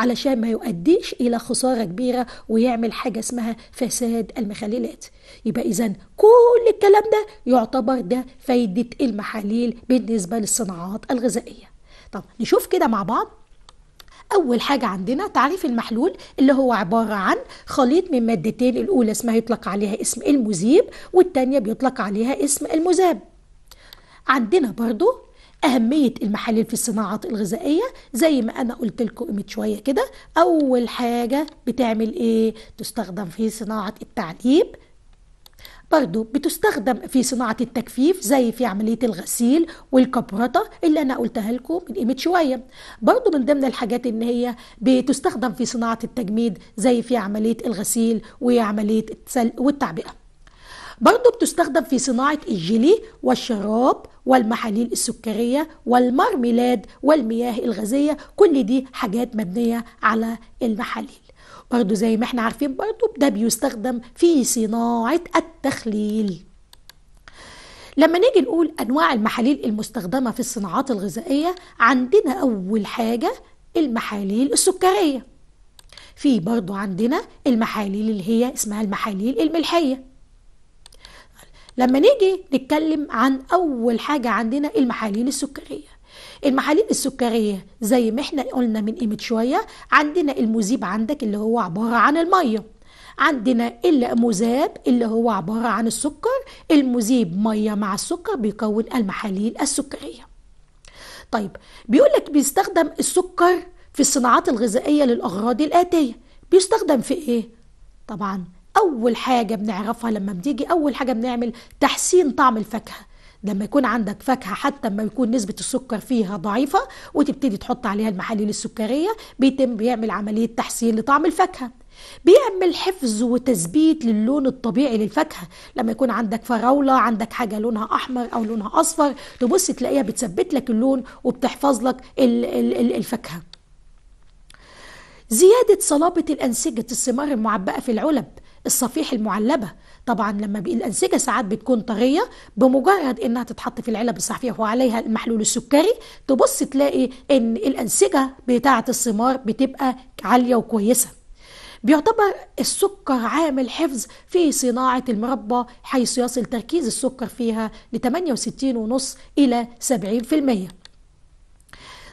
علشان ما يؤديش إلى خسارة كبيرة ويعمل حاجة اسمها فساد المخللات يبقى إذا كل الكلام ده يعتبر ده فايدة المحاليل بالنسبة للصناعات الغذائية طب نشوف كده مع بعض أول حاجة عندنا تعريف المحلول اللي هو عبارة عن خليط من مادتين الأولى اسمها يطلق عليها اسم المذيب والتانية بيطلق عليها اسم المذاب عندنا برضو أهمية المحاليل في الصناعات الغذائية زي ما أنا قلت لكم من شوية كده أول حاجة بتعمل إيه؟ تستخدم في صناعة التعليب برضو بتستخدم في صناعة التجفيف زي في عملية الغسيل والكبرطة اللي أنا قلتها لكم من قيمة شوية برضو من ضمن الحاجات إن هي بتستخدم في صناعة التجميد زي في عملية الغسيل وعملية التسلق والتعبئة برضو بتستخدم في صناعة الجيلي والشراب والمحاليل السكرية والمرميلاد والمياه الغازية كل دي حاجات مبنية على المحاليل برضو زي ما احنا عارفين برضو ده بيستخدم في صناعة التخليل لما نيجي نقول أنواع المحاليل المستخدمة في الصناعات الغذائية عندنا أول حاجة المحاليل السكرية في برضو عندنا المحاليل اللي هي اسمها المحاليل الملحية لما نيجي نتكلم عن أول حاجة عندنا المحاليل السكرية المحاليل السكرية زي ما احنا قلنا من قيمة شوية عندنا المذيب عندك اللي هو عبارة عن المية عندنا المذاب اللي هو عبارة عن السكر المذيب مية مع السكر بيكون المحاليل السكرية طيب بيقول لك بيستخدم السكر في الصناعات الغذائية للأغراض الآتية بيستخدم في إيه؟ طبعا أول حاجة بنعرفها لما بنيجي أول حاجة بنعمل تحسين طعم الفاكهة لما يكون عندك فاكهة حتى لما يكون نسبة السكر فيها ضعيفة وتبتدي تحط عليها المحاليل السكرية بيتم بيعمل عملية تحسين لطعم الفاكهة بيعمل حفظ وتثبيت للون الطبيعي للفاكهه لما يكون عندك فراوله عندك حاجه لونها احمر او لونها اصفر تبص تلاقيها بتثبت لك اللون وبتحفظ لك الفاكهه زيادة صلابة الأنسجة الثمار المعبأة في العلب الصفيح المعلبه طبعا لما الانسجه ساعات بتكون طريه بمجرد انها تتحط في العلب الصحفيه وعليها المحلول السكري تبص تلاقي ان الانسجه بتاعه الثمار بتبقى عاليه وكويسه بيعتبر السكر عامل حفظ في صناعة المربى حيث يصل تركيز السكر فيها ل 68.5 إلى 70%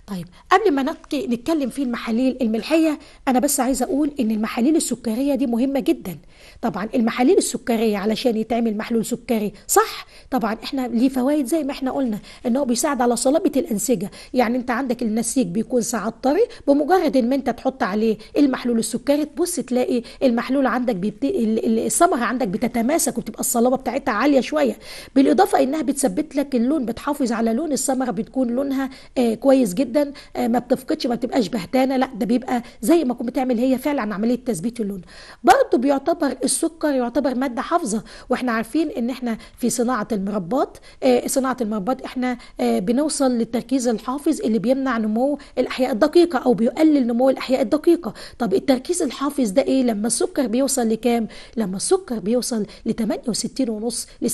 طيب قبل ما نتكي نتكلم في المحاليل الملحية أنا بس عايزة أقول إن المحاليل السكرية دي مهمة جدا طبعا المحاليل السكرية علشان يتعمل محلول سكري صح طبعا إحنا ليه فوائد زي ما إحنا قلنا إن هو بيساعد على صلابة الأنسجة يعني أنت عندك النسيج بيكون ساعات طري بمجرد إن أنت تحط عليه المحلول السكري تبص تلاقي المحلول عندك بيبت... الصبغة عندك بتتماسك وبتبقى الصلابة بتاعتها عالية شوية بالإضافة إنها بتثبت لك اللون بتحافظ على لون الثمرة بتكون لونها آه، كويس جدا آه، ما بتفقدش ما بتبقاش بهتانه لا ده بيبقى زي ما كنت بتعمل هي فعلا عمليه تثبيت اللون برضه بيعتبر السكر يعتبر ماده حافظه واحنا عارفين ان احنا في صناعه المربات آه، صناعه المربات احنا آه، بنوصل للتركيز الحافظ اللي بيمنع نمو الاحياء الدقيقه او بيقلل نمو الاحياء الدقيقه طب التركيز الحافظ ده ايه لما السكر بيوصل لكام لما السكر بيوصل ل 68.5 ل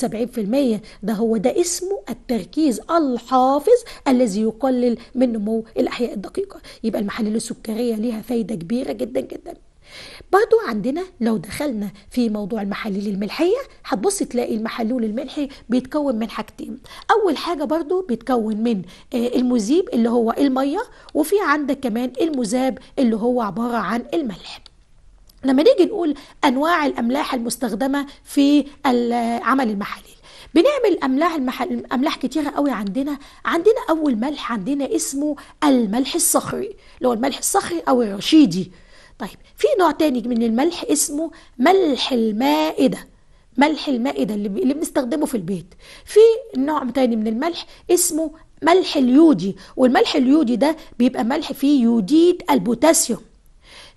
70% ده هو ده اسمه التركيز الحافظ الذي يقلل من نمو نمو الأحياء الدقيقة يبقى المحاليل السكرية ليها فايدة كبيرة جدا جدا برضو عندنا لو دخلنا في موضوع المحاليل الملحية هتبص تلاقي المحلول الملحي بيتكون من حاجتين أول حاجة برضو بيتكون من آه، المذيب اللي هو المية وفي عندك كمان المذاب اللي هو عبارة عن الملح لما نيجي نقول أنواع الأملاح المستخدمة في عمل المحاليل بنعمل املاح المحل املاح كتيره قوي عندنا عندنا اول ملح عندنا اسمه الملح الصخري اللي هو الملح الصخري او الرشيدي طيب في نوع تاني من الملح اسمه ملح المائده ملح المائدة اللي, اللي بنستخدمه في البيت في نوع تاني من الملح اسمه ملح اليودي والملح اليودي ده بيبقى ملح فيه يوديد البوتاسيوم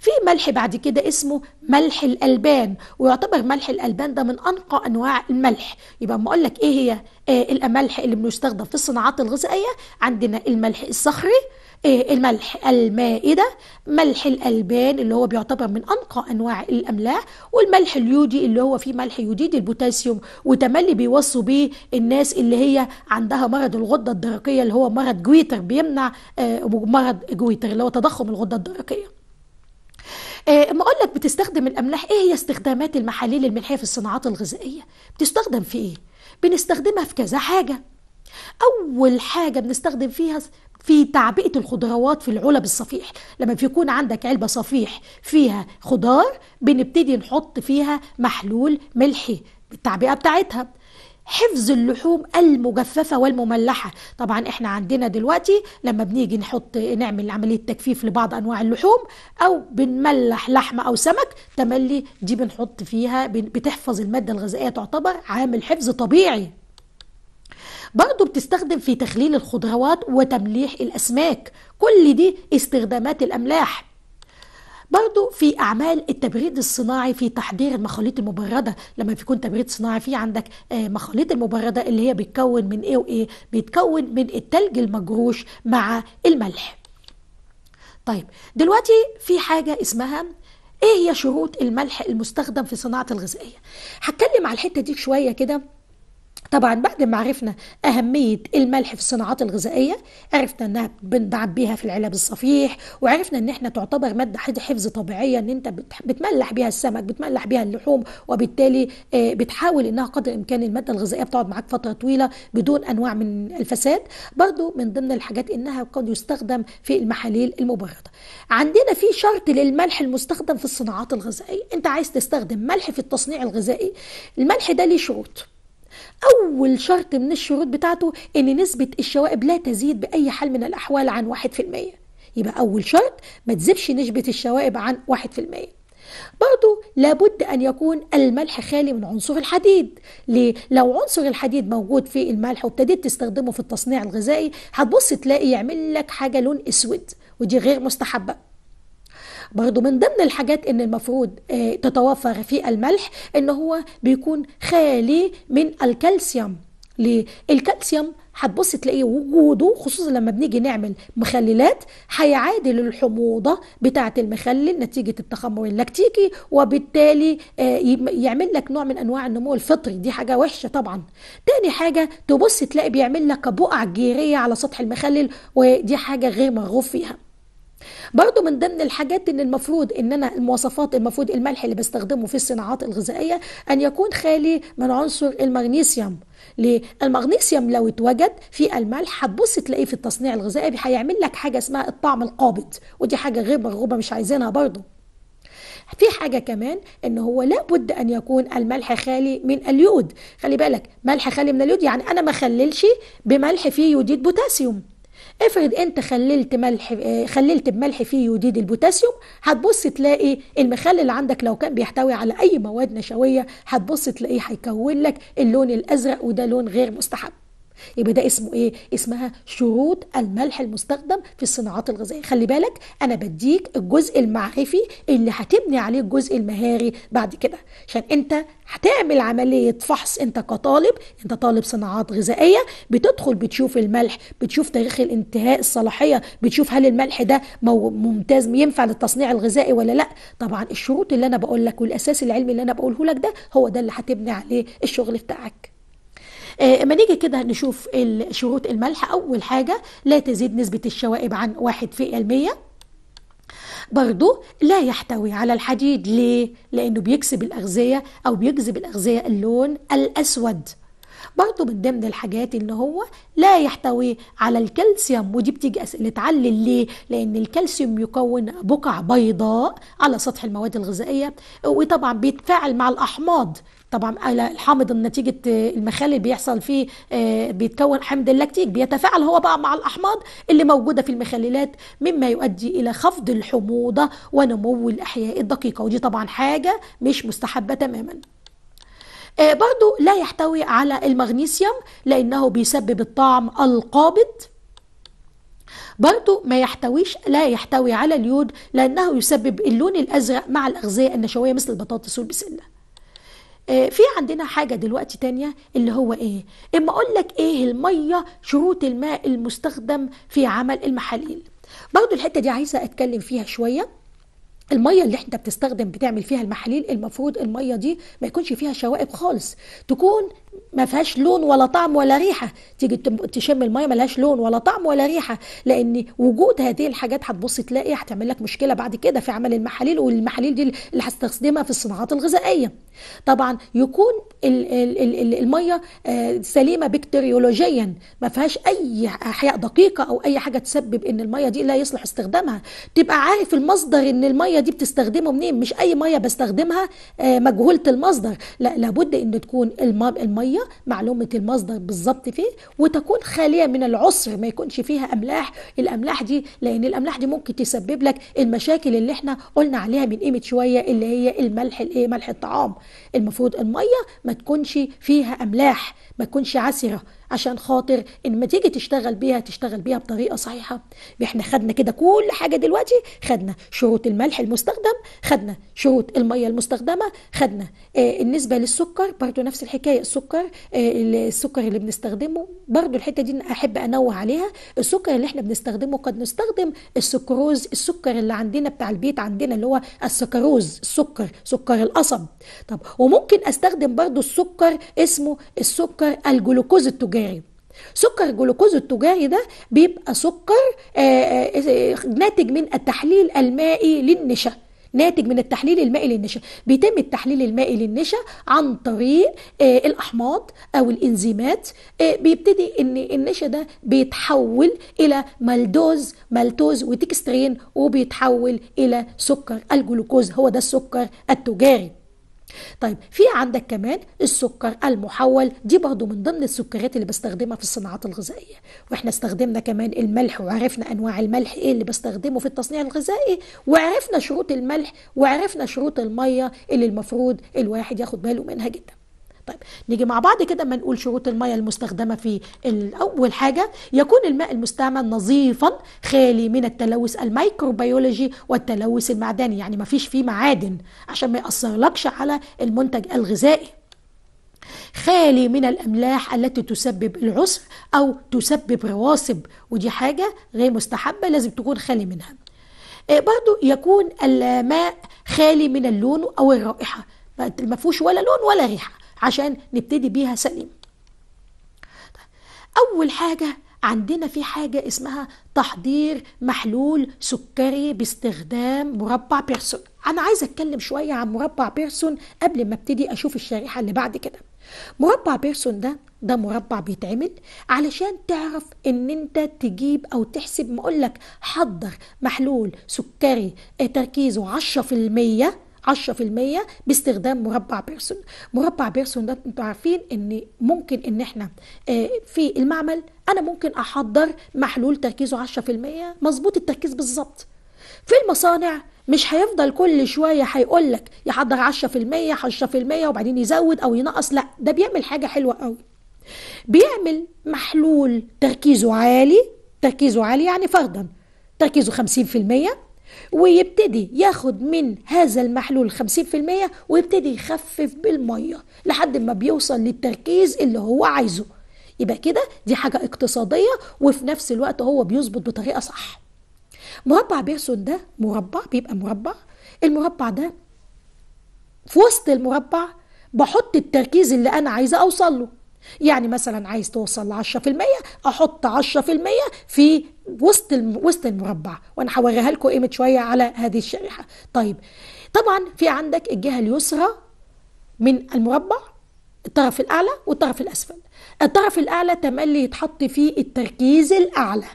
في ملح بعد كده اسمه ملح الألبان ويعتبر ملح الألبان ده من أنقى أنواع الملح يبقى أما أقول لك إيه هي آه، الملح اللي بنستخدم في الصناعات الغذائية عندنا الملح الصخري آه، الملح المائدة ملح الألبان اللي هو بيعتبر من أنقى أنواع الأملاح والملح اليودي اللي هو فيه ملح يوديد البوتاسيوم وتملي بيوصوا بيه الناس اللي هي عندها مرض الغدة الدرقية اللي هو مرض جويتر بيمنع آه، مرض جويتر اللي هو تضخم الغدة الدرقية آه، ما اقول لك بتستخدم الاملاح ايه هي استخدامات المحاليل الملحيه في الصناعات الغذائيه بتستخدم في ايه بنستخدمها في كذا حاجه اول حاجه بنستخدم فيها في تعبئه الخضروات في العلب الصفيح لما بيكون عندك علبه صفيح فيها خضار بنبتدي نحط فيها محلول ملحي بالتعبئه بتاعتها حفظ اللحوم المجففة والمملحة طبعا احنا عندنا دلوقتي لما بنيجي نحط نعمل عملية تجفيف لبعض انواع اللحوم او بنملح لحمة او سمك تملي دي بنحط فيها بتحفظ المادة الغذائية تعتبر عامل حفظ طبيعي برضه بتستخدم في تخليل الخضروات وتمليح الأسماك كل دي استخدامات الأملاح برضو في أعمال التبريد الصناعي في تحضير المخاليط المبردة لما بيكون تبريد صناعي في عندك آه، مخاليط المبردة اللي هي بتكون من إيه وإيه بيتكون من التلج المجروش مع الملح طيب دلوقتي في حاجة اسمها ايه هي شروط الملح المستخدم في صناعة الغذائية هتكلم على الحتة دي شوية كده طبعا بعد ما عرفنا أهمية الملح في الصناعات الغذائية عرفنا أنها بيها في العلب الصفيح وعرفنا أن احنا تعتبر مادة حفظ طبيعية أن أنت بتملح بيها السمك بتملح بيها اللحوم وبالتالي آه، بتحاول أنها قدر الإمكان المادة الغذائية بتقعد معاك فترة طويلة بدون أنواع من الفساد برضو من ضمن الحاجات أنها قد يستخدم في المحاليل المبردة عندنا في شرط للملح المستخدم في الصناعات الغذائية أنت عايز تستخدم ملح في التصنيع الغذائي الملح ده ليه شروط أول شرط من الشروط بتاعته إن نسبة الشوائب لا تزيد بأي حال من الأحوال عن 1% يبقى أول شرط ما تزيدش نسبة الشوائب عن 1% برضو لابد أن يكون الملح خالي من عنصر الحديد ليه؟ لو عنصر الحديد موجود في الملح وابتديت تستخدمه في التصنيع الغذائي هتبص تلاقي يعمل لك حاجة لون أسود ودي غير مستحبة برضو من ضمن الحاجات ان المفروض آه، تتوفر في الملح ان هو بيكون خالي من الكالسيوم ليه؟ الكالسيوم هتبص تلاقيه وجوده خصوصا لما بنيجي نعمل مخللات هيعادل الحموضه بتاعه المخلل نتيجه التخمر اللاكتيكي وبالتالي آه، يعمل لك نوع من انواع النمو الفطري دي حاجه وحشه طبعا تاني حاجه تبص تلاقي بيعمل لك بقع جيريه على سطح المخلل ودي حاجه غير مرغوب فيها برضو من ضمن الحاجات ان المفروض ان انا المواصفات المفروض الملح اللي بستخدمه في الصناعات الغذائيه ان يكون خالي من عنصر المغنيسيوم ليه؟ المغنيسيوم لو اتوجد في الملح هتبص تلاقيه في التصنيع الغذائي هيعمل لك حاجه اسمها الطعم القابض ودي حاجه غير مرغوبه مش عايزينها برضه في حاجة كمان ان هو لابد ان يكون الملح خالي من اليود خلي بالك ملح خالي من اليود يعني انا ما خللش بملح فيه يوديد بوتاسيوم افرض انت خللت ملح آه، خللت بملح فيه يوديد البوتاسيوم هتبص تلاقي المخلل اللي عندك لو كان بيحتوي على اي مواد نشويه هتبص تلاقيه هيكون لك اللون الازرق وده لون غير مستحب يبقى ده اسمه ايه اسمها شروط الملح المستخدم في الصناعات الغذائيه خلي بالك انا بديك الجزء المعرفي اللي هتبني عليه الجزء المهاري بعد كده عشان انت هتعمل عمليه فحص انت كطالب انت طالب صناعات غذائيه بتدخل بتشوف الملح بتشوف تاريخ الانتهاء الصلاحيه بتشوف هل الملح ده ممتاز ينفع للتصنيع الغذائي ولا لا طبعا الشروط اللي انا بقول لك والاساس العلمي اللي انا بقوله لك ده هو ده اللي هتبني عليه الشغل بتاعك آه، اما نيجي كده نشوف شروط الملح اول حاجه لا تزيد نسبه الشوائب عن 1 في المية لا يحتوي على الحديد ليه؟ لأنه بيكسب الأغذية أو بيجذب الأغذية اللون الأسود برضه من ضمن الحاجات ان هو لا يحتوي على الكالسيوم ودي بتيجي اسئله تعلل ليه؟ لان الكالسيوم يكون بقع بيضاء على سطح المواد الغذائيه وطبعا بيتفاعل مع الاحماض طبعا الحامض نتيجه آه، المخال اللي بيحصل فيه آه، بيتكون حمض اللاكتيك بيتفاعل هو بقى مع الاحماض اللي موجوده في المخللات مما يؤدي الى خفض الحموضه ونمو الاحياء الدقيقه ودي طبعا حاجه مش مستحبه تماما آه، برضو لا يحتوي على المغنيسيوم لانه بيسبب الطعم القابض برضو ما يحتويش لا يحتوي على اليود لانه يسبب اللون الازرق مع الاغذيه النشويه مثل البطاطس والبسله آه، في عندنا حاجة دلوقتي تانية اللي هو ايه اما اقول لك ايه المية شروط الماء المستخدم في عمل المحاليل برضو الحتة دي عايزة اتكلم فيها شوية الميه اللي انت بتستخدم بتعمل فيها المحاليل المفروض الميه دي ما يكونش فيها شوائب خالص تكون ما فيهاش لون ولا طعم ولا ريحه تيجي تشم الميه ملهاش لون ولا طعم ولا ريحه لان وجود هذه الحاجات هتبص تلاقي هتعمل لك مشكله بعد كده في عمل المحاليل والمحاليل دي اللي هستخدمها في الصناعات الغذائيه طبعا يكون ال الميه آه، سليمه بكتيريولوجيا ما فيهاش اي احياء دقيقه او اي حاجه تسبب ان الميه دي لا يصلح استخدامها تبقى عارف المصدر ان الميه دي بتستخدمه منين مش اي ميه بستخدمها آه، مجهوله المصدر لا لابد ان تكون الميه المية معلومة المصدر بالظبط فيه وتكون خالية من العسر ما يكونش فيها أملاح الأملاح دي لأن الأملاح دي ممكن تسبب لك المشاكل اللي احنا قلنا عليها من قيمة شوية اللي هي الملح الايه ملح الطعام المفروض المية ما تكونش فيها أملاح ما تكونش عسرة عشان خاطر لما تيجي تشتغل بيها تشتغل بيها بطريقه صحيحه احنا خدنا كده كل حاجه دلوقتي خدنا شروط الملح المستخدم خدنا شروط الميه المستخدمه خدنا آه النسبه للسكر برضو نفس الحكايه السكر آه السكر اللي بنستخدمه برضو الحته دي احب انوه عليها السكر اللي احنا بنستخدمه قد نستخدم السكروز السكر اللي عندنا بتاع البيت عندنا اللي هو السكروز السكر سكر القصب طب وممكن استخدم برضو السكر اسمه السكر الجلوكوز التجاري التجاري سكر الجلوكوز التجاري ده بيبقى سكر آه، آه، ناتج من التحليل المائي للنشا ناتج من التحليل المائي للنشا بيتم التحليل المائي للنشا عن طريق آه، الاحماض او الانزيمات بيبتدي ان النشا ده بيتحول الى مالدوز مالتوز وتكسترين وبيتحول الى سكر الجلوكوز هو ده السكر التجاري طيب في عندك كمان السكر المحول دي برضو من ضمن السكريات اللي بستخدمها في الصناعات الغذائيه واحنا استخدمنا كمان الملح وعرفنا انواع الملح ايه اللي بستخدمه في التصنيع الغذائي وعرفنا شروط الملح وعرفنا شروط الميه اللي المفروض الواحد ياخد باله منها جدا طيب نيجي مع بعض كده ما نقول شروط المية المستخدمة في أول حاجة يكون الماء المستعمل نظيفا خالي من التلوث الميكروبيولوجي والتلوث المعدني يعني ما فيش فيه معادن عشان ما يأثرلكش على المنتج الغذائي خالي من الأملاح التي تسبب العسر أو تسبب رواسب ودي حاجة غير مستحبة لازم تكون خالي منها آه، برضو يكون الماء خالي من اللون أو الرائحة ما فيهوش ولا لون ولا ريحه عشان نبتدي بيها سليم أول حاجة عندنا في حاجة اسمها تحضير محلول سكري باستخدام مربع بيرسون أنا عايزة أتكلم شوية عن مربع بيرسون قبل ما ابتدي أشوف الشريحة اللي بعد كده مربع بيرسون ده ده مربع بيتعمل علشان تعرف ان انت تجيب او تحسب ما اقولك حضر محلول سكري تركيزه 10% 10% باستخدام مربع بيرسون مربع بيرسون ده انتوا عارفين ان ممكن ان احنا آه، في المعمل انا ممكن احضر محلول تركيزه 10% مظبوط التركيز بالظبط في المصانع مش هيفضل كل شويه هيقول لك يحضر 10% 10% وبعدين يزود او ينقص لا ده بيعمل حاجه حلوه قوي بيعمل محلول تركيزه عالي تركيزه عالي يعني فرضا تركيزه 50% ويبتدي ياخد من هذا المحلول 50% ويبتدي يخفف بالميه لحد ما بيوصل للتركيز اللي هو عايزه يبقى كده دي حاجه اقتصاديه وفي نفس الوقت هو بيظبط بطريقه صح مربع بيرسون ده مربع بيبقى مربع المربع ده في وسط المربع بحط التركيز اللي انا عايزه اوصل له يعني مثلا عايز توصل ل 10% احط 10% في وسط وسط المربع وانا هوريها لكم قيمه شويه على هذه الشريحه طيب طبعا في عندك الجهه اليسرى من المربع الطرف الاعلى والطرف الاسفل الطرف الاعلى تملي يتحط فيه التركيز الاعلى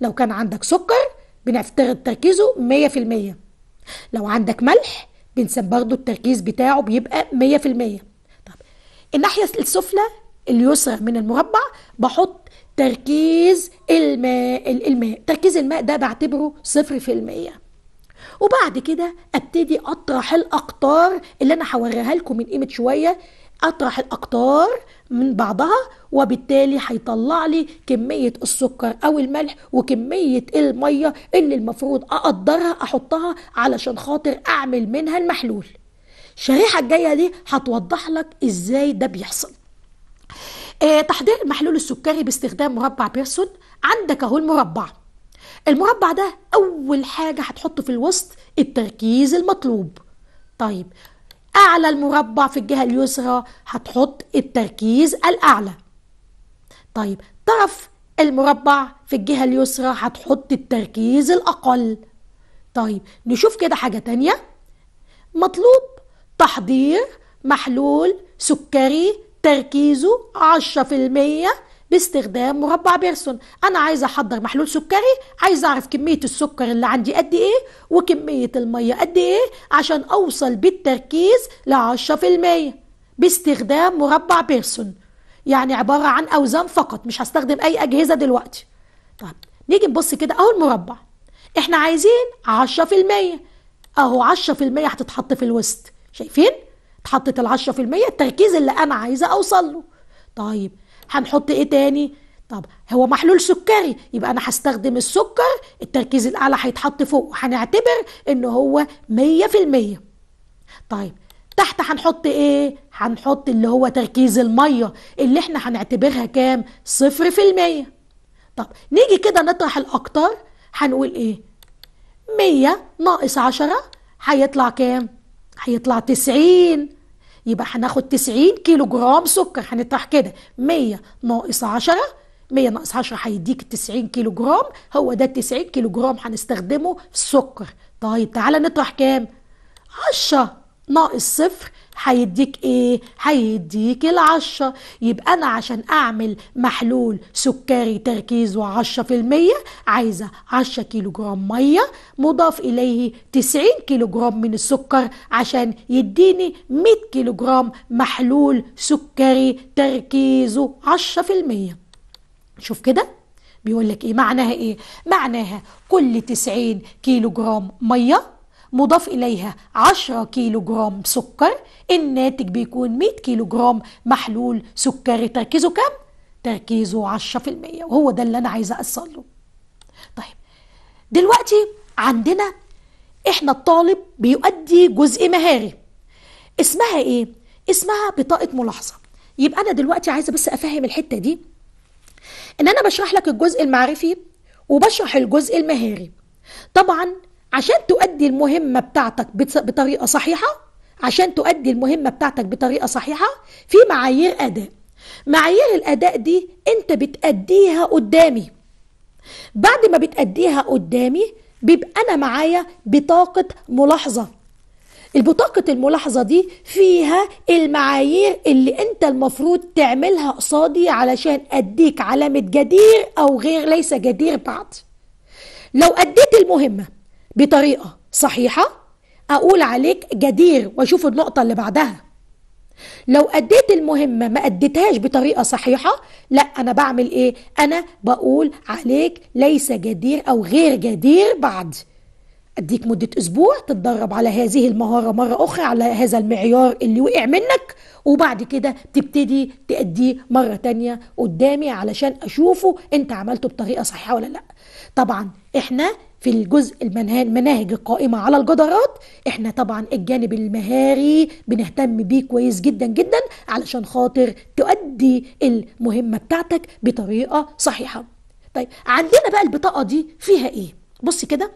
لو كان عندك سكر بنفترض تركيزه 100% لو عندك ملح بنسب برضه التركيز بتاعه بيبقى 100% طب الناحيه السفلى اليسرى من المربع بحط تركيز الماء الماء تركيز الماء ده بعتبره صفر في المية وبعد كده ابتدي اطرح الاقطار اللي انا هوريها لكم من قيمه شويه اطرح الاقطار من بعضها وبالتالي هيطلع لي كميه السكر او الملح وكميه الميه اللي المفروض اقدرها احطها علشان خاطر اعمل منها المحلول الشريحه الجايه دي هتوضح لك ازاي ده بيحصل آه تحضير المحلول السكري باستخدام مربع بيرسون عندك اهو المربع المربع ده اول حاجه هتحطه في الوسط التركيز المطلوب طيب اعلى المربع في الجهه اليسرى هتحط التركيز الاعلى طيب طرف المربع في الجهه اليسرى هتحط التركيز الاقل طيب نشوف كده حاجه تانية مطلوب تحضير محلول سكري تركيزه 10% باستخدام مربع بيرسون انا عايزه احضر محلول سكري عايزه اعرف كميه السكر اللي عندي قد ايه وكميه الميه قد ايه عشان اوصل بالتركيز ل 10% باستخدام مربع بيرسون يعني عباره عن اوزان فقط مش هستخدم اي اجهزه دلوقتي طب نيجي نبص كده اهو المربع احنا عايزين 10% اهو 10% هتتحط في الوسط شايفين اتحطت ال 10% التركيز اللي أنا عايزة أوصل له طيب هنحط إيه تاني طب هو محلول سكري يبقى انا هستخدم السكر التركيز الاعلى هيتحط فوق وهنعتبر ان هو 100% طيب تحت هنحط ايه هنحط اللي هو تركيز الميه اللي احنا هنعتبرها كام 0%. طب نيجي كده نطرح الاكتر هنقول ايه 100 ناقص 10 هيطلع كام هيطلع 90 يبقى هناخد 90 كيلو جرام سكر هنطرح كده 100 ناقص 10 100 ناقص 10 هيديك 90 كيلو جرام هو ده 90 كيلو جرام هنستخدمه في السكر طيب تعالى نطرح كام 10 ناقص صفر هيديك ايه هيديك العشرة يبقى انا عشان اعمل محلول سكري تركيزه عشرة في المية عايزة عشرة كيلو جرام مية مضاف اليه تسعين كيلو جرام من السكر عشان يديني مية كيلو جرام محلول سكري تركيزه عشرة في المية شوف كده بيقول لك ايه معناها ايه معناها كل تسعين كيلو جرام ميه مضاف إليها 10 كيلو جرام سكر الناتج بيكون 100 كيلو جرام محلول سكري تركيزه كام؟ تركيزه 10% وهو ده اللي أنا عايزة أصل له طيب دلوقتي عندنا إحنا الطالب بيؤدي جزء مهاري اسمها إيه؟ اسمها بطاقة ملاحظة يبقى أنا دلوقتي عايزة بس أفهم الحتة دي إن أنا بشرح لك الجزء المعرفي وبشرح الجزء المهاري طبعا عشان تؤدي المهمة بتاعتك بطريقة صحيحة عشان تؤدي المهمة بتاعتك بطريقة صحيحة في معايير أداء معايير الأداء دي أنت بتأديها قدامي بعد ما بتأديها قدامي بيبقى أنا معايا بطاقة ملاحظة البطاقة الملاحظة دي فيها المعايير اللي انت المفروض تعملها قصادي علشان اديك علامة جدير او غير ليس جدير بعد لو اديت المهمة بطريقة صحيحة أقول عليك جدير وأشوف النقطة اللي بعدها لو أديت المهمة ما أديتهاش بطريقة صحيحة لا أنا بعمل إيه؟ أنا بقول عليك ليس جدير أو غير جدير بعد أديك مدة أسبوع تتدرب على هذه المهارة مرة أخرى على هذا المعيار اللي وقع منك وبعد كده تبتدي تأديه مرة تانية قدامي علشان أشوفه أنت عملته بطريقة صحيحة ولا لأ طبعا إحنا في الجزء المناهج القائمة على الجدارات احنا طبعا الجانب المهاري بنهتم بيه كويس جدا جدا علشان خاطر تؤدي المهمة بتاعتك بطريقة صحيحة طيب عندنا بقى البطاقة دي فيها ايه بص كده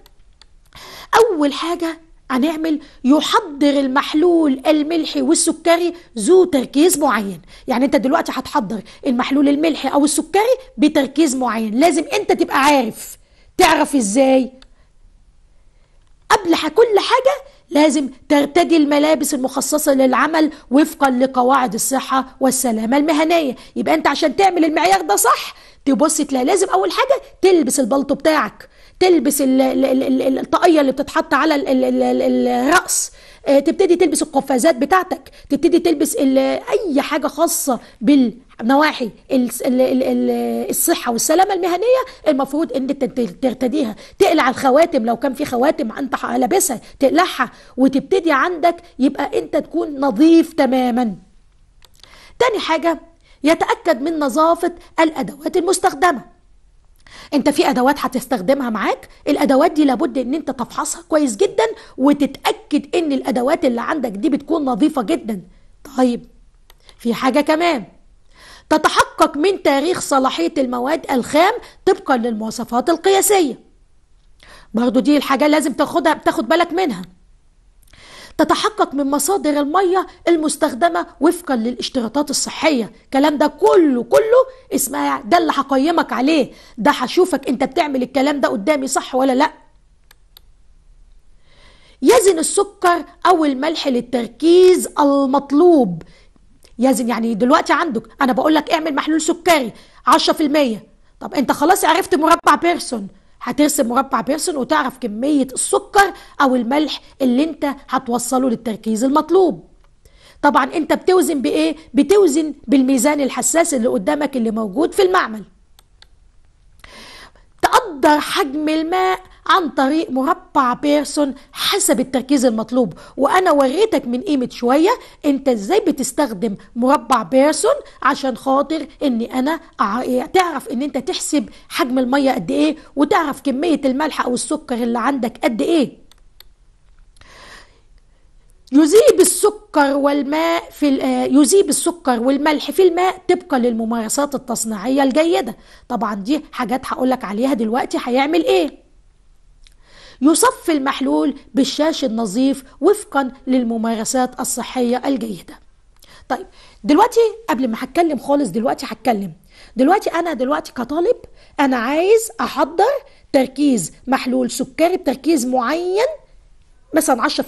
اول حاجة هنعمل يحضر المحلول الملحي والسكري ذو تركيز معين يعني انت دلوقتي هتحضر المحلول الملحي او السكري بتركيز معين لازم انت تبقى عارف تعرف ازاي قبل كل حاجة لازم ترتدي الملابس المخصصة للعمل وفقا لقواعد الصحة والسلامة المهنية يبقى انت عشان تعمل المعيار ده صح تبص تلاقي لازم اول حاجة تلبس البلطو بتاعك تلبس الطاقية اللي بتتحط على الرأس آه، تبتدي تلبس القفازات بتاعتك تبتدي تلبس اي حاجه خاصه بال نواحي الصحة والسلامة المهنية المفروض ان انت ترتديها تقلع الخواتم لو كان في خواتم انت لابسها تقلعها وتبتدي عندك يبقى انت تكون نظيف تماما تاني حاجة يتأكد من نظافة الأدوات المستخدمة انت في ادوات هتستخدمها معاك الادوات دي لابد ان انت تفحصها كويس جدا وتتاكد ان الادوات اللي عندك دي بتكون نظيفه جدا طيب في حاجه كمان تتحقق من تاريخ صلاحيه المواد الخام طبقا للمواصفات القياسيه برضو دي الحاجه لازم تاخدها بتاخد بالك منها تتحقق من مصادر المية المستخدمة وفقا للاشتراطات الصحية الكلام ده كله كله اسمها ده اللي هقيمك عليه ده هشوفك انت بتعمل الكلام ده قدامي صح ولا لأ يزن السكر أو الملح للتركيز المطلوب يزن يعني دلوقتي عندك أنا بقول لك اعمل محلول سكري 10% طب أنت خلاص عرفت مربع بيرسون هترسم مربع بيرسون وتعرف كمية السكر أو الملح اللي أنت هتوصله للتركيز المطلوب طبعا أنت بتوزن بإيه؟ بتوزن بالميزان الحساس اللي قدامك اللي موجود في المعمل تقدر حجم الماء عن طريق مربع بيرسون حسب التركيز المطلوب وانا وريتك من قيمه شويه انت ازاي بتستخدم مربع بيرسون عشان خاطر اني انا تعرف ان انت تحسب حجم الميه قد ايه وتعرف كميه الملح او السكر اللي عندك قد ايه يذيب السكر والماء في آه، يذيب السكر والملح في الماء طبقا للممارسات التصنيعيه الجيده طبعا دي حاجات هقولك عليها دلوقتي هيعمل ايه يصفي المحلول بالشاش النظيف وفقا للممارسات الصحية الجيدة طيب دلوقتي قبل ما هتكلم خالص دلوقتي هتكلم دلوقتي انا دلوقتي كطالب انا عايز احضر تركيز محلول سكري بتركيز معين مثلا 10%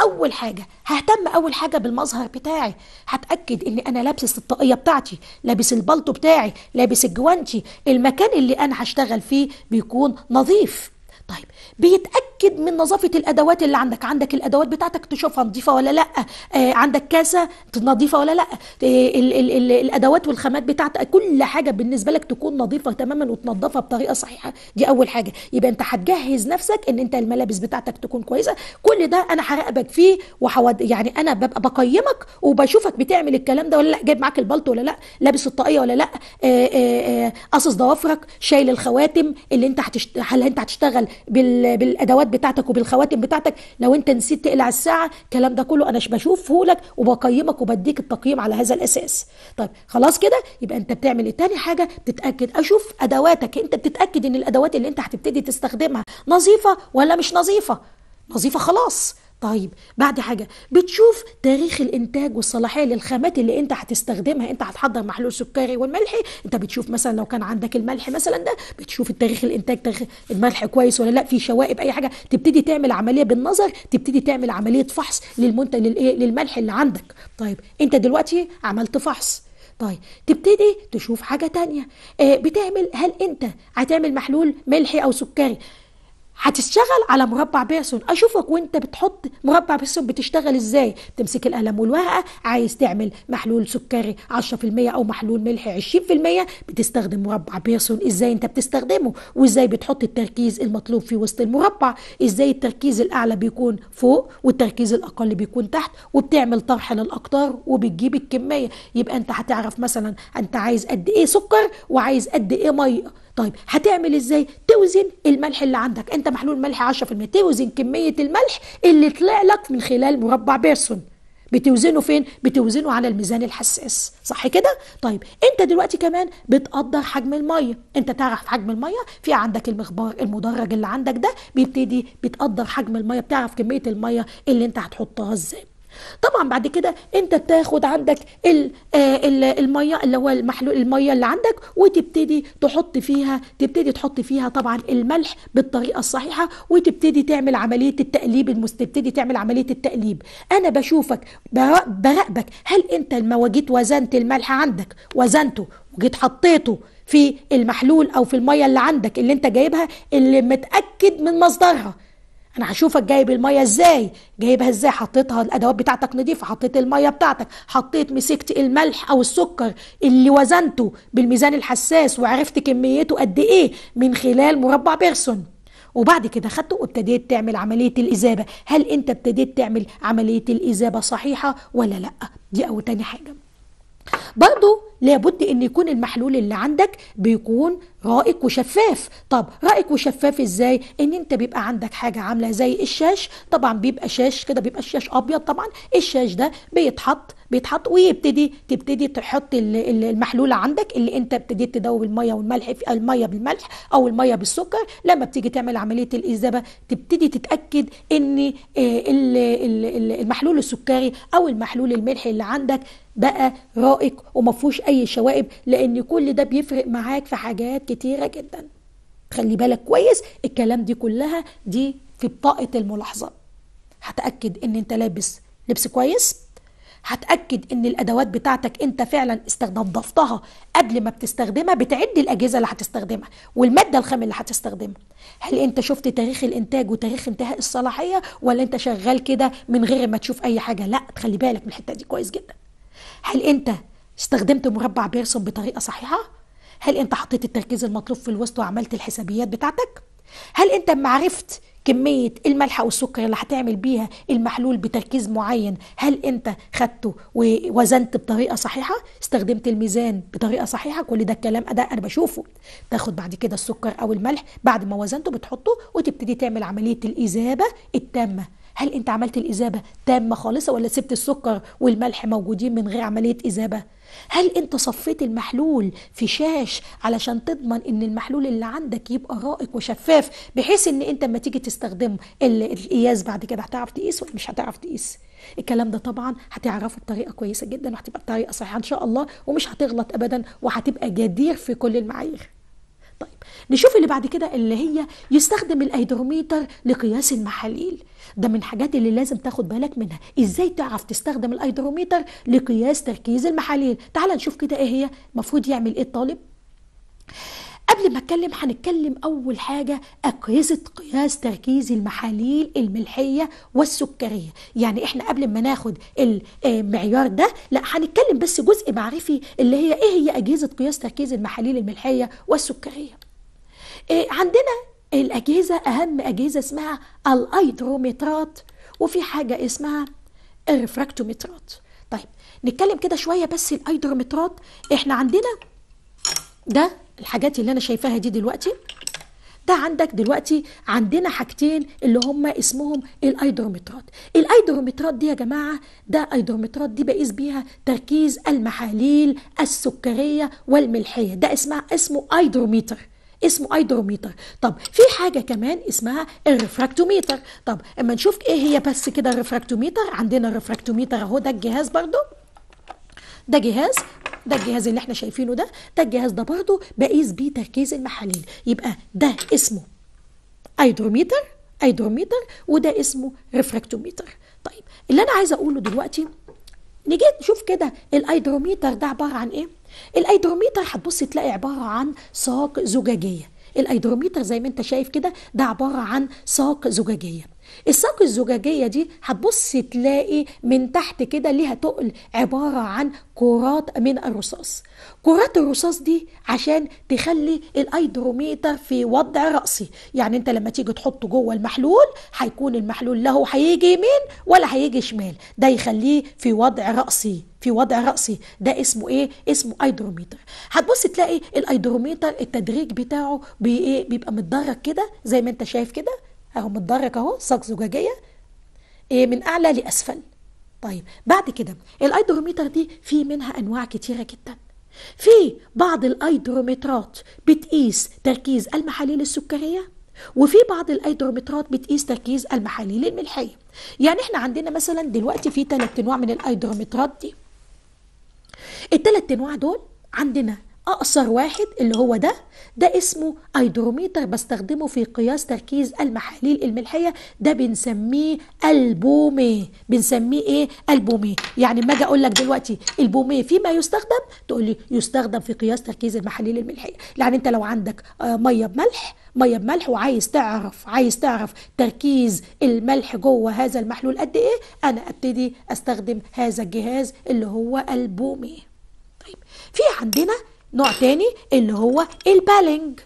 اول حاجه ههتم اول حاجه بالمظهر بتاعي هتاكد ان انا لابس الطاقيه بتاعتي لابس البلطو بتاعي لابس الجوانتي المكان اللي انا هشتغل فيه بيكون نظيف طيب بيتاكد من نظافه الادوات اللي عندك عندك الادوات بتاعتك تشوفها نظيفه ولا لا آه عندك كاسه نظيفه ولا لا آه الـ الـ الـ الادوات والخامات بتاعتك كل حاجه بالنسبه لك تكون نظيفه تماما وتنظفها بطريقه صحيحه دي اول حاجه يبقى انت هتجهز نفسك ان انت الملابس بتاعتك تكون كويسه كل ده انا هراقبك فيه وحود يعني انا ببقى بقيمك وبشوفك بتعمل الكلام ده ولا لا جايب معاك البلط ولا لا لابس الطاقيه ولا لا آه، آه، آه، قاصص ضوافرك شايل الخواتم اللي انت هتشت... هل انت هتشتغل بالادوات بتاعتك وبالخواتم بتاعتك لو انت نسيت تقلع الساعه الكلام ده كله انا بشوفه لك وبقيمك وبديك التقييم على هذا الاساس طيب خلاص كده يبقى انت بتعمل ايه تاني حاجه بتتاكد اشوف ادواتك انت بتتاكد ان الادوات اللي انت هتبتدي تستخدمها نظيفه ولا مش نظيفه نظيفه خلاص طيب بعد حاجه بتشوف تاريخ الانتاج والصلاحيه للخامات اللي انت هتستخدمها انت هتحضر محلول سكري والملح انت بتشوف مثلا لو كان عندك الملح مثلا ده بتشوف التاريخ الانتاج تاريخ الملح كويس ولا لا في شوائب اي حاجه تبتدي تعمل عمليه بالنظر تبتدي تعمل عمليه فحص للمنتج إيه، للملح اللي عندك طيب انت دلوقتي عملت فحص طيب تبتدي تشوف حاجه تانية آه بتعمل هل انت هتعمل محلول ملحي او سكري هتشتغل على مربع بيرسون اشوفك وانت بتحط مربع بيرسون بتشتغل ازاي تمسك القلم والورقه عايز تعمل محلول سكري 10% او محلول ملح 20% بتستخدم مربع بيرسون ازاي انت بتستخدمه وازاي بتحط التركيز المطلوب في وسط المربع ازاي التركيز الاعلى بيكون فوق والتركيز الاقل بيكون تحت وبتعمل طرح للاقطار وبتجيب الكميه يبقى انت هتعرف مثلا انت عايز قد ايه سكر وعايز قد ايه ميه طيب هتعمل ازاي توزن الملح اللي عندك انت محلول ملح 10% توزن كميه الملح اللي طلع لك من خلال مربع بيرسون بتوزنه فين بتوزنه على الميزان الحساس صح كده طيب انت دلوقتي كمان بتقدر حجم الميه انت تعرف حجم الميه في عندك المخبار المدرج اللي عندك ده بيبتدي بتقدر حجم الميه بتعرف كميه الميه اللي انت هتحطها ازاي طبعا بعد كده انت بتاخد عندك آه، الميه اللي هو المحلول الميه اللي عندك وتبتدي تحط فيها تبتدي تحط فيها طبعا الملح بالطريقه الصحيحه وتبتدي تعمل عمليه التقليب تبتدي تعمل عمليه التقليب انا بشوفك براقبك هل انت لما وجيت وزنت الملح عندك وزنته وجيت حطيته في المحلول او في الميه اللي عندك اللي انت جايبها اللي متاكد من مصدرها انا هشوفك جايب الميه ازاي جايبها ازاي حطيتها الادوات بتاعتك نضيفه حطيت الميه بتاعتك حطيت مسكت الملح او السكر اللي وزنته بالميزان الحساس وعرفت كميته قد ايه من خلال مربع بيرسون وبعد كده خدته وابتديت تعمل عملية الإذابة هل أنت ابتديت تعمل عملية الإذابة صحيحة ولا لأ دي أو تاني حاجة برضو لابد ان يكون المحلول اللي عندك بيكون رائق وشفاف طب رائق وشفاف ازاي ان انت بيبقى عندك حاجه عامله زي الشاش طبعا بيبقى شاش كده بيبقى الشاش ابيض طبعا الشاش ده بيتحط بيتحط ويبتدي تبتدي تحط المحلول عندك اللي انت ابتديت تدوب الميه والملح في الميه بالملح او الميه بالسكر لما بتيجي تعمل عمليه الاذابه تبتدي تتاكد ان آه، المحلول السكري او المحلول الملحي اللي عندك بقى رائق وما فيهوش اي شوائب لان كل ده بيفرق معاك في حاجات كتيره جدا خلي بالك كويس الكلام دي كلها دي في بطاقه الملاحظه هتاكد ان انت لابس لبس كويس هتاكد ان الادوات بتاعتك انت فعلا استخدمتها قبل ما بتستخدمها بتعد الاجهزه اللي هتستخدمها والماده الخام اللي هتستخدمها هل انت شفت تاريخ الانتاج وتاريخ انتهاء الصلاحيه ولا انت شغال كده من غير ما تشوف اي حاجه لا تخلي بالك من الحته دي كويس جدا هل انت استخدمت مربع بيرسون بطريقة صحيحة؟ هل انت حطيت التركيز المطلوب في الوسط وعملت الحسابيات بتاعتك؟ هل انت معرفت عرفت كمية الملح والسكر اللي هتعمل بيها المحلول بتركيز معين هل انت خدته ووزنت بطريقة صحيحة استخدمت الميزان بطريقة صحيحة كل ده الكلام ده انا بشوفه تاخد بعد كده السكر او الملح بعد ما وزنته بتحطه وتبتدي تعمل عملية الإذابة التامة هل انت عملت الإذابة تامة خالصة ولا سبت السكر والملح موجودين من غير عملية إذابة هل انت صفيت المحلول في شاش علشان تضمن ان المحلول اللي عندك يبقى رائق وشفاف بحيث ان انت لما تيجي تستخدم القياس بعد كده هتعرف تقيس ولا مش هتعرف تقيس الكلام ده طبعا هتعرفه بطريقه كويسه جدا وهتبقى بطريقه صحيحه ان شاء الله ومش هتغلط ابدا وهتبقى جدير في كل المعايير طيب نشوف اللي بعد كده اللي هي يستخدم الايدروميتر لقياس المحاليل ده من الحاجات اللي لازم تاخد بالك منها ازاي تعرف تستخدم الايدروميتر لقياس تركيز المحاليل تعال نشوف كده ايه هي المفروض يعمل ايه الطالب قبل ما اتكلم هنتكلم اول حاجه اجهزه قياس تركيز المحاليل الملحيه والسكريه يعني احنا قبل ما ناخد المعيار آه، ده لا هنتكلم بس جزء معرفي اللي هي ايه هي اجهزه قياس تركيز المحاليل الملحيه والسكريه إيه عندنا الاجهزه اهم اجهزه اسمها الايدروميترات وفي حاجه اسمها الريفراكتوميترات طيب نتكلم كده شويه بس الايدروميترات احنا عندنا ده الحاجات اللي انا شايفاها دي دلوقتي ده عندك دلوقتي عندنا حاجتين اللي هم اسمهم الايدرومترات الايدرومترات دي يا جماعه ده ايدرومترات دي بقيس بيها تركيز المحاليل السكريه والملحيه ده اسمها اسمه ايدروميتر اسمه ايدروميتر طب في حاجة كمان اسمها الرفراكتوميتر طب اما نشوف ايه هي بس كده الرفراكتوميتر عندنا الرفراكتوميتر اهو ده الجهاز برضو ده جهاز ده الجهاز اللي احنا شايفينه ده ده الجهاز ده برضه بقيس بيه تركيز المحاليل يبقى ده اسمه ايدروميتر ايدروميتر وده اسمه ريفراكتوميتر طيب اللي انا عايزه اقوله دلوقتي نيجي نشوف كده الايدروميتر ده عباره عن ايه الايدروميتر هتبص تلاقي عباره عن ساق زجاجيه الايدروميتر زي ما انت شايف كده ده عباره عن ساق زجاجيه الساق الزجاجيه دي هتبص تلاقي من تحت كده ليها تقل عباره عن كرات من الرصاص كرات الرصاص دي عشان تخلي الايدروميتر في وضع راسي يعني انت لما تيجي تحطه جوه المحلول هيكون المحلول له هيجي يمين ولا هيجي شمال ده يخليه في وضع راسي في وضع رأسي ده اسمه ايه اسمه ايدروميتر هتبص تلاقي الايدروميتر التدريج بتاعه ايه؟ بيبقى متدرج كده زي ما انت شايف كده اهو متدرج اهو ساق زجاجيه إيه من اعلى لاسفل طيب بعد كده الايدروميتر دي في منها انواع كتيره جدا في بعض الايدرومترات بتقيس تركيز المحاليل السكريه وفي بعض الايدرومترات بتقيس تركيز المحاليل الملحيه يعني احنا عندنا مثلا دلوقتي في ثلاث انواع من الايدرومترات دي الثلاث انواع دول عندنا أقصر واحد اللي هو ده ده اسمه ايدروميتر بستخدمه في قياس تركيز المحاليل الملحية ده بنسميه البومي بنسميه ايه البومي يعني ما اجي اقول لك دلوقتي البومي فيما يستخدم تقول لي يستخدم في قياس تركيز المحاليل الملحية يعني انت لو عندك آه، مية بملح ميه بملح وعايز تعرف عايز تعرف تركيز الملح جوه هذا المحلول قد ايه انا ابتدي استخدم هذا الجهاز اللي هو البومي طيب في عندنا نوع تاني اللي هو البالينج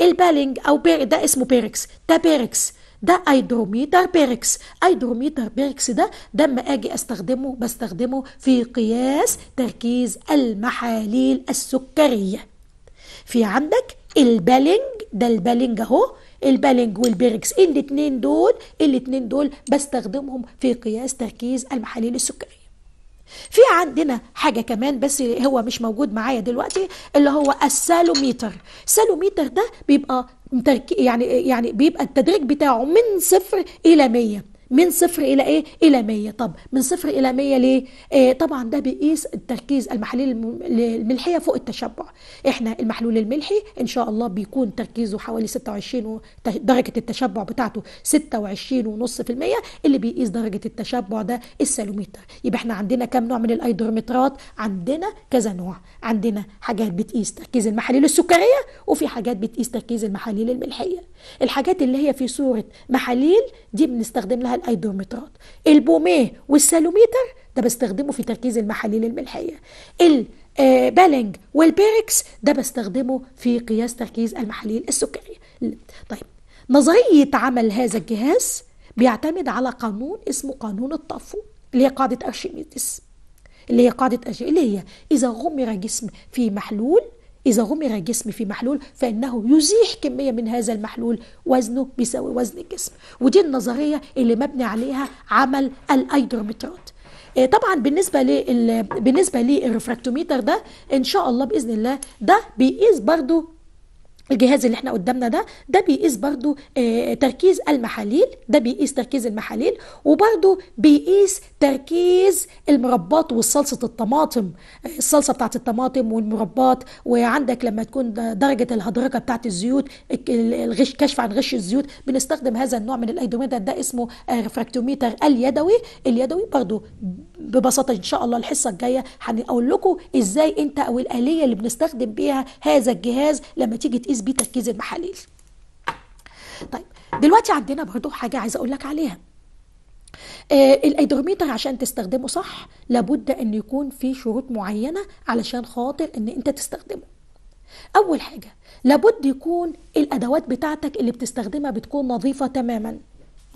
البالينج او بير ده اسمه بيركس ده بيركس ده ايدروميتر بيركس ايدروميتر بيركس ده ده اجي استخدمه بستخدمه في قياس تركيز المحاليل السكريه في عندك البالينج ده البالينج اهو البالينج والبيركس الاتنين دول الاتنين دول بستخدمهم في قياس تركيز المحاليل السكريه في عندنا حاجة كمان بس هو مش موجود معايا دلوقتي اللي هو السالوميتر السالوميتر ده بيبقى يعني يعني بيبقى التدريج بتاعه من صفر إلى مية من صفر الى ايه الى 100 طب من صفر الى 100 ليه إيه طبعا ده بيقيس التركيز المحاليل الملحيه فوق التشبع احنا المحلول الملحي ان شاء الله بيكون تركيزه حوالي 26 و... درجه التشبع بتاعته 26.5% اللي بيقيس درجه التشبع ده السالوميتر يبقى احنا عندنا كام نوع من الايدرومترات عندنا كذا نوع عندنا حاجات بتقيس تركيز المحاليل السكريه وفي حاجات بتقيس تركيز المحاليل الملحيه الحاجات اللي هي في صورة محاليل دي بنستخدم لها الايدومترات البوميه والسالوميتر ده بستخدمه في تركيز المحاليل الملحية البالينج آه، والبيركس ده بستخدمه في قياس تركيز المحاليل السكرية طيب نظرية عمل هذا الجهاز بيعتمد على قانون اسمه قانون الطفو اللي هي قاعدة أرشميدس اللي هي قاعدة أرشميدس اللي هي إذا غمر جسم في محلول إذا غمر الجسم في محلول فإنه يزيح كمية من هذا المحلول وزنه بيساوي وزن الجسم ودي النظرية اللي مبني عليها عمل الأيدرومترات آه، طبعا بالنسبه لل بالنسبه للريفراكتوميتر ده ان شاء الله باذن الله ده بيقيس برضو الجهاز اللي احنا قدامنا ده ده بيقيس برضو اه تركيز المحاليل ده بيقيس تركيز المحاليل وبرضو بيقيس تركيز المربات وصلصة الطماطم آه، الصلصة بتاعت الطماطم والمربات وعندك لما تكون درجة الهدرجة بتاعت الزيوت الغش كشف عن غش الزيوت بنستخدم هذا النوع من الايدوميتر ده اسمه ريفراكتوميتر آه، اليدوي اليدوي برضو ببساطة ان شاء الله الحصة الجاية هنقول لكم ازاي انت او الآلية اللي بنستخدم بيها هذا الجهاز لما تيجي تقيس كويس بيه تركيز المحاليل طيب دلوقتي عندنا برضو حاجة عايزة أقول لك عليها آه الايدروميتر عشان تستخدمه صح لابد ان يكون في شروط معينه علشان خاطر ان انت تستخدمه اول حاجه لابد يكون الادوات بتاعتك اللي بتستخدمها بتكون نظيفه تماما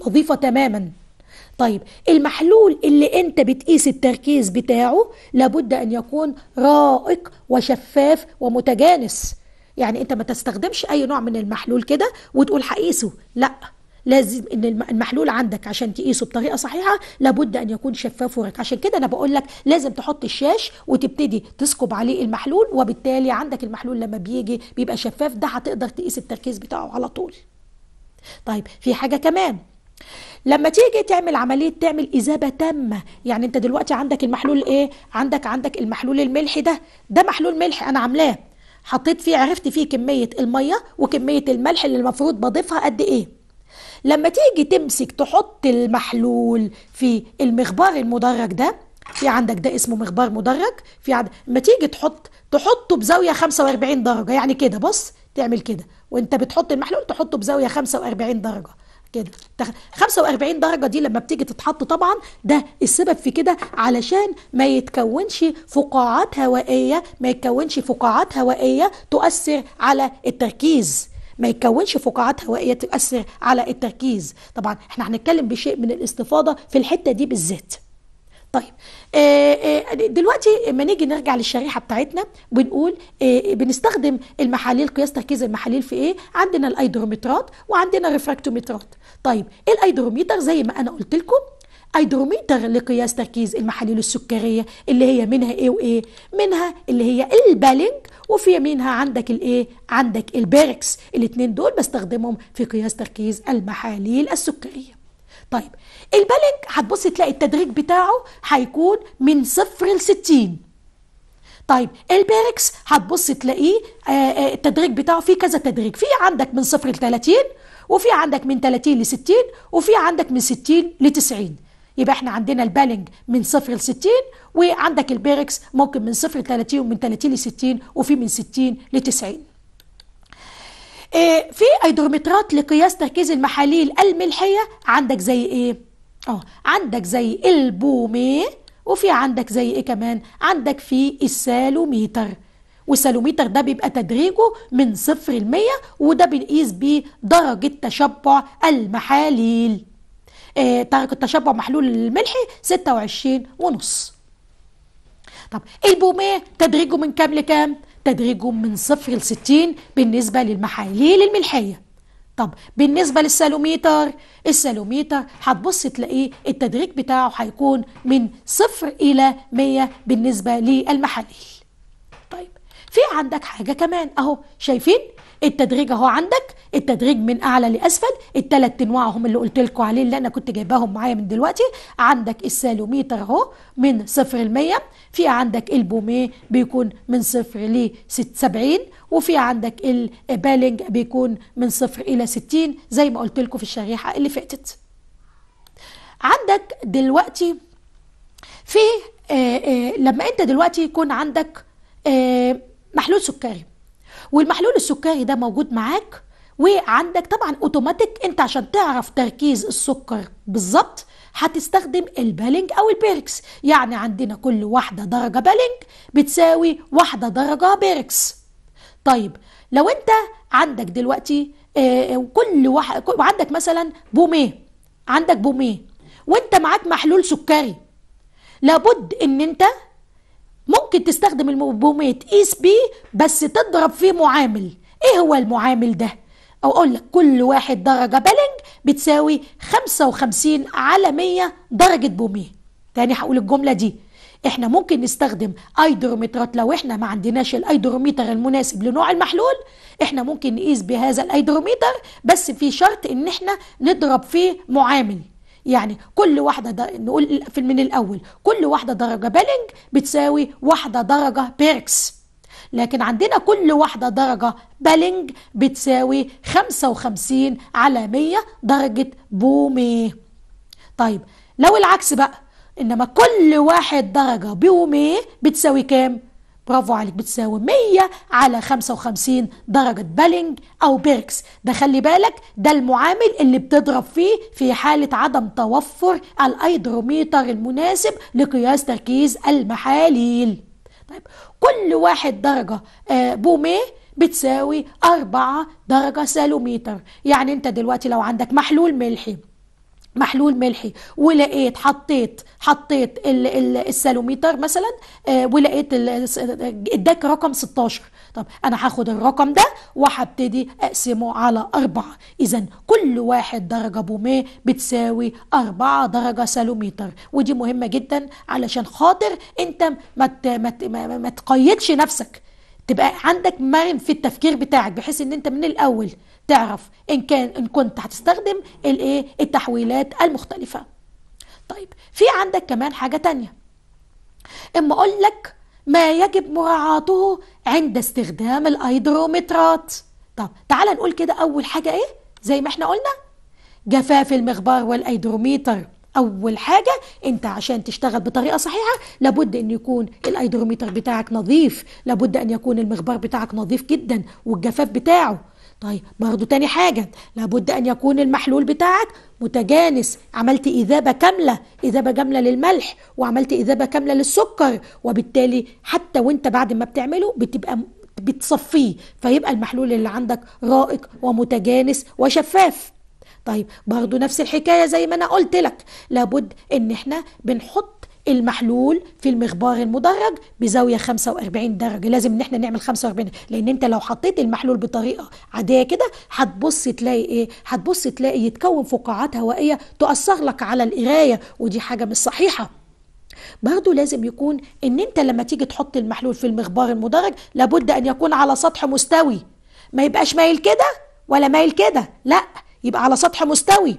نظيفه تماما طيب المحلول اللي انت بتقيس التركيز بتاعه لابد ان يكون رائق وشفاف ومتجانس يعني انت ما تستخدمش اي نوع من المحلول كده وتقول هقيسه لا لازم ان المحلول عندك عشان تقيسه بطريقه صحيحه لابد ان يكون شفاف ورك عشان كده انا بقول لك لازم تحط الشاش وتبتدي تسكب عليه المحلول وبالتالي عندك المحلول لما بيجي بيبقى شفاف ده هتقدر تقيس التركيز بتاعه على طول طيب في حاجه كمان لما تيجي تعمل عمليه تعمل اذابه تامه يعني انت دلوقتي عندك المحلول ايه عندك عندك المحلول الملحي ده ده محلول ملح انا عاملاه حطيت فيه عرفت فيه كمية المية وكمية الملح اللي المفروض بضيفها قد ايه لما تيجي تمسك تحط المحلول في المخبار المدرج ده في عندك ده اسمه مخبار مدرج في عند... لما تيجي تحط تحطه بزاوية 45 درجة يعني كده بص تعمل كده وانت بتحط المحلول تحطه بزاوية 45 درجة كده 45 درجه دي لما بتيجي تتحط طبعا ده السبب في كده علشان ما يتكونش فقاعات هوائيه ما يتكونش فقاعات هوائيه تؤثر على التركيز ما يتكونش فقاعات هوائيه تؤثر على التركيز طبعا احنا هنتكلم بشيء من الاستفاضه في الحته دي بالذات طيب آه، آه، دلوقتي لما نيجي نرجع للشريحه بتاعتنا بنقول آه، بنستخدم المحاليل قياس تركيز المحاليل في ايه عندنا الايدروميترات وعندنا ريفراكتوميترات. طيب ايه الايدروميتر زي ما انا قلت لكم ايدروميتر لقياس تركيز المحاليل السكريه اللي هي منها ايه وايه منها اللي هي البالينج وفي منها عندك الايه عندك البيركس الاثنين دول بستخدمهم في قياس تركيز المحاليل السكريه طيب البالانج هتبص تلاقي التدريج بتاعه هيكون من صفر لستين طيب البيركس هتبص تلاقيه آه، آه، التدريج بتاعه فيه كذا تدريج في عندك من صفر ل 30 وفي عندك من 30 ل 60 وفي عندك من 60 ل 90 يبقى احنا عندنا البالنج من صفر ل 60 وعندك البيركس ممكن من صفر ل 30 ومن 30 ل 60 وفي من 60 ل 90 آه، في ايدرومترات لقياس تركيز المحاليل الملحيه عندك زي ايه اه عندك زي البومي وفي عندك زي ايه كمان عندك في السالوميتر والسالوميتر ده بيبقى تدريجه من صفر المية وده بنقيس بيه درجة تشبع المحاليل آه درجة تشبع محلول الملحي ستة وعشرين ونص طب البوميه تدريجه من كام لكام؟ تدريجه من صفر لستين بالنسبة للمحاليل الملحية طب بالنسبة للسالوميتر السالوميتر هتبص تلاقيه التدريج بتاعه هيكون من صفر إلى 100 بالنسبة للمحاليل طيب في عندك حاجة كمان أهو شايفين التدريج اهو عندك التدريج من اعلى لاسفل التلات انواع هم اللي قلت لكم عليه اللي انا كنت جايباهم معايا من دلوقتي عندك السالوميتر اهو من صفر ل 100 في عندك البوميه بيكون من صفر ل 70 وفي عندك البالينج بيكون من صفر الى 60 زي ما قلت لكم في الشريحه اللي فاتت عندك دلوقتي في آآ آه، آآ آه، لما انت دلوقتي يكون عندك آه، محلول سكري والمحلول السكري ده موجود معاك وعندك طبعا اوتوماتيك انت عشان تعرف تركيز السكر بالظبط هتستخدم البالينج او البيركس يعني عندنا كل واحدة درجة بالينج بتساوي واحدة درجة بيركس طيب لو انت عندك دلوقتي آه، آه، كل واحد عندك مثلا بوميه عندك بوميه وانت معاك محلول سكري لابد ان انت ممكن تستخدم الموميه تقيس بيه بس تضرب فيه معامل ايه هو المعامل ده او اقول لك كل واحد درجه بلنج بتساوي 55 على 100 درجه بوميه تاني هقول الجمله دي احنا ممكن نستخدم ايدرومترات لو احنا ما عندناش الايدروميتر المناسب لنوع المحلول احنا ممكن نقيس بهذا الايدروميتر بس في شرط ان احنا نضرب فيه معامل يعني كل واحدة نقول من الأول كل واحدة درجة بالينج بتساوي واحدة درجة بيركس لكن عندنا كل واحدة درجة بالينج بتساوي 55 على 100 درجة بوميه طيب لو العكس بقى إنما كل واحد درجة بوميه بتساوي كام؟ برافو عليك بتساوي 100 على 55 درجة بالينج أو بيركس ده خلي بالك ده المعامل اللي بتضرب فيه في حالة عدم توفر الايدروميتر المناسب لقياس تركيز المحاليل طيب كل واحد درجة آه، بوميه بتساوي 4 درجة سالوميتر يعني انت دلوقتي لو عندك محلول ملحي محلول ملحي ولقيت حطيت حطيت السالوميتر مثلا آه، ولقيت اداك رقم 16 طب انا هاخد الرقم ده وهبتدي اقسمه على أربعة اذا كل واحد درجه بوميه بتساوي أربعة درجه سالوميتر ودي مهمه جدا علشان خاطر انت ما ما تقيدش نفسك تبقى عندك مرن في التفكير بتاعك بحيث ان انت من الاول تعرف ان كان ان كنت هتستخدم الايه التحويلات المختلفه طيب في عندك كمان حاجه تانية اما اقول لك ما يجب مراعاته عند استخدام الايدرومترات طب تعال نقول كده اول حاجه ايه زي ما احنا قلنا جفاف المغبار والايدروميتر اول حاجه انت عشان تشتغل بطريقه صحيحه لابد ان يكون الايدروميتر بتاعك نظيف لابد ان يكون المغبار بتاعك نظيف جدا والجفاف بتاعه طيب برضو تاني حاجة لابد أن يكون المحلول بتاعك متجانس عملت إذابة كاملة إذابة كاملة للملح وعملت إذابة كاملة للسكر وبالتالي حتى وانت بعد ما بتعمله بتبقى بتصفيه فيبقى المحلول اللي عندك رائق ومتجانس وشفاف طيب برضو نفس الحكاية زي ما أنا قلت لك لابد إن احنا بنحط المحلول في المغبار المدرج بزاويه 45 درجه لازم ان احنا نعمل 45 لان انت لو حطيت المحلول بطريقه عاديه كده هتبص تلاقي ايه هتبص تلاقي يتكون فقاعات هوائيه تؤثر لك على القرايه ودي حاجه مش صحيحه برضه لازم يكون ان انت لما تيجي تحط المحلول في المغبار المدرج لابد ان يكون على سطح مستوي ما يبقاش مايل كده ولا مايل كده لا يبقى على سطح مستوي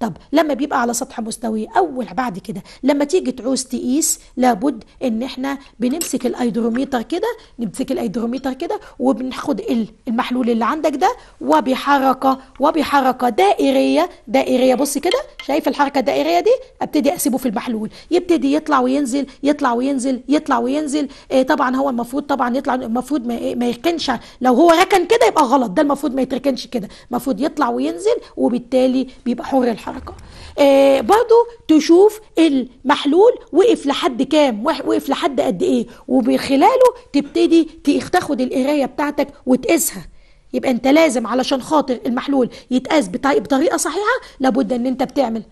طب لما بيبقى على سطح مستوي اول بعد كده لما تيجي تعوز تقيس لابد ان احنا بنمسك الايدروميتر كده نمسك الايدروميتر كده وبناخد المحلول اللي عندك ده وبحركه وبحركه دائريه دائريه بص كده شايف الحركه الدائريه دي ابتدي اسيبه في المحلول يبتدي يطلع وينزل يطلع وينزل يطلع وينزل إيه طبعا هو المفروض طبعا يطلع المفروض ما, ما يركنش لو هو ركن كده يبقى غلط ده المفروض ما يتركنش كده المفروض يطلع وينزل وبالتالي بيبقى حر الحركه الحركه آه برضو تشوف المحلول وقف لحد كام وقف لحد قد ايه وبخلاله تبتدي تاخد القرايه بتاعتك وتقيسها يبقى انت لازم علشان خاطر المحلول يتقاس بطريقه صحيحه لابد ان انت بتعمل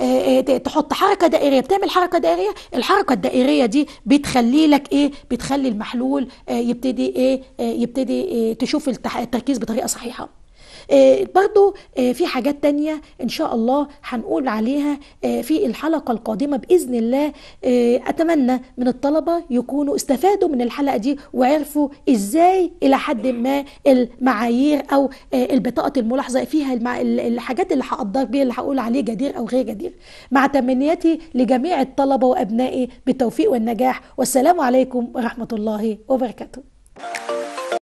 آه، آه، تحط حركه دائريه بتعمل حركه دائريه الحركه الدائريه دي بتخلي لك ايه بتخلي المحلول آه، يبتدي ايه يبتدي تشوف التركيز بطريقه صحيحه آه، برضو آه، في حاجات تانية إن شاء الله هنقول عليها آه، في الحلقة القادمة بإذن الله أتمنى من الطلبة يكونوا استفادوا من الحلقة دي وعرفوا إزاي إلى حد ما المعايير أو البطاقة الملاحظة فيها الحاجات اللي هقدر بيها اللي هقول عليه جدير أو غير جدير مع تمنياتي لجميع الطلبة وأبنائي بالتوفيق والنجاح والسلام عليكم ورحمة الله وبركاته